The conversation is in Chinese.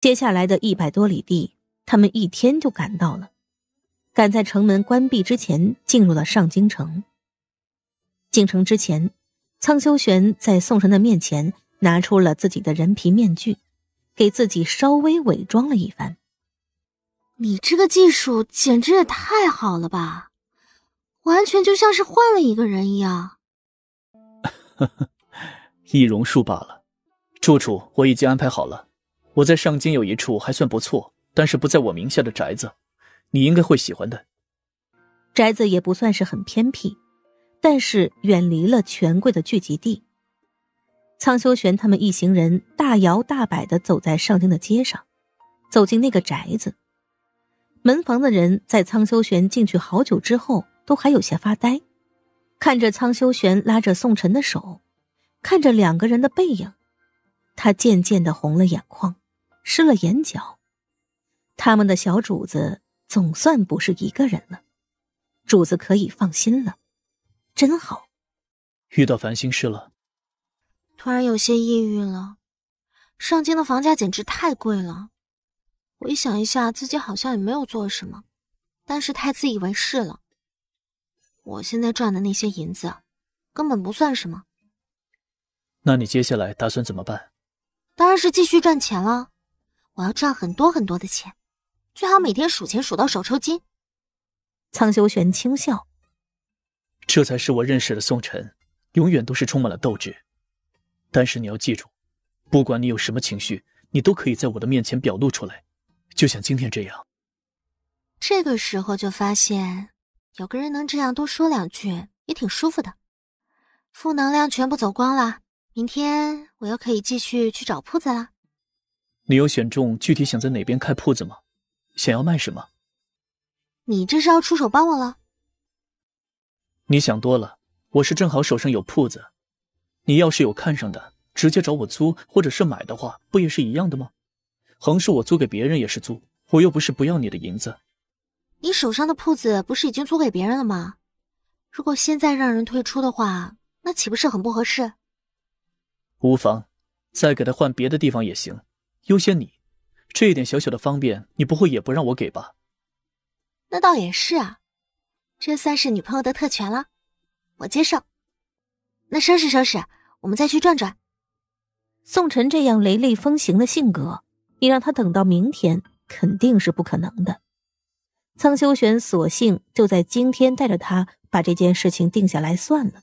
接下来的一百多里地，他们一天就赶到了，赶在城门关闭之前进入了上京城。进城之前，苍修玄在宋神的面前拿出了自己的人皮面具，给自己稍微伪装了一番。你这个技术简直也太好了吧，完全就像是换了一个人一样。易容术罢了。住处我已经安排好了。我在上京有一处还算不错，但是不在我名下的宅子，你应该会喜欢的。宅子也不算是很偏僻，但是远离了权贵的聚集地。苍修玄他们一行人大摇大摆地走在上京的街上，走进那个宅子，门房的人在苍修玄进去好久之后，都还有些发呆，看着苍修玄拉着宋晨的手，看着两个人的背影，他渐渐地红了眼眶。湿了眼角，他们的小主子总算不是一个人了，主子可以放心了，真好。遇到烦心事了？突然有些抑郁了。上京的房价简直太贵了。回想一下，自己好像也没有做什么，但是太自以为是了。我现在赚的那些银子，根本不算什么。那你接下来打算怎么办？当然是继续赚钱了。我要赚很多很多的钱，最好每天数钱数到手抽筋。苍修玄轻笑，这才是我认识的宋晨，永远都是充满了斗志。但是你要记住，不管你有什么情绪，你都可以在我的面前表露出来，就像今天这样。这个时候就发现，有个人能这样多说两句，也挺舒服的。负能量全部走光了，明天我又可以继续去找铺子了。你有选中具体想在哪边开铺子吗？想要卖什么？你这是要出手帮我了？你想多了，我是正好手上有铺子。你要是有看上的，直接找我租或者是买的话，不也是一样的吗？横竖我租给别人也是租，我又不是不要你的银子。你手上的铺子不是已经租给别人了吗？如果现在让人退出的话，那岂不是很不合适？无妨，再给他换别的地方也行。优先你，这一点小小的方便，你不会也不让我给吧？那倒也是啊，这算是女朋友的特权了，我接受。那收拾收拾，我们再去转转。宋晨这样雷厉风行的性格，你让他等到明天肯定是不可能的。苍修玄索性就在今天带着他把这件事情定下来算了。